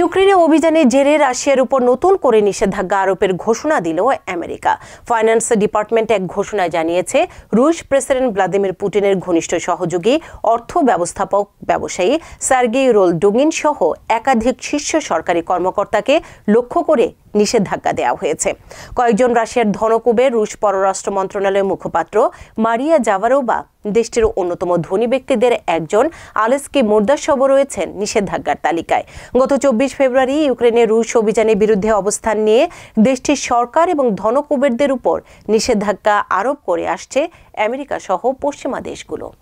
ইউক্রেনে অভিযানের জেরে রাশিয়ার উপর নতুন করে নিষেধাজ্ঞা আরোপের ঘোষণা দিল আমেরিকা ফাইন্যান্স ডিপার্টমেন্ট এক ঘোষণায় জানিয়েছে রুশ প্রেসিডেন্ট ভ্লাদিমির পুটিনের ঘনিষ্ঠ সহযোগী অর্থ ব্যবস্থাপক ব্যবসায়ী সার্গেই রোল ডুগিন সহ একাধিক শীর্ষ সরকারি কর্মকর্তাকে লক্ষ্য করে নিষেধাজ্ঞা দেওয়া হয়েছে কয়েকজন রাশিয়ার ধনকুবে রুশ পররাষ্ট্র মন্ত্রণালয়ের মুখপাত্র মারিয়া জাভারোবা দেশটির অন্যতম ধনী ব্যক্তিদের একজন আলেস্কি মোর্দাসব রয়েছেন নিষেধাজ্ঞার তালিকায় গত চব্বিশ ফেব্রুয়ারি ইউক্রেনের রুশ অভিযানের বিরুদ্ধে অবস্থান নিয়ে দেশটির সরকার এবং ধনকুবেরদের উপর নিষেধাজ্ঞা আরোপ করে আসছে আমেরিকা সহ পশ্চিমা দেশগুলো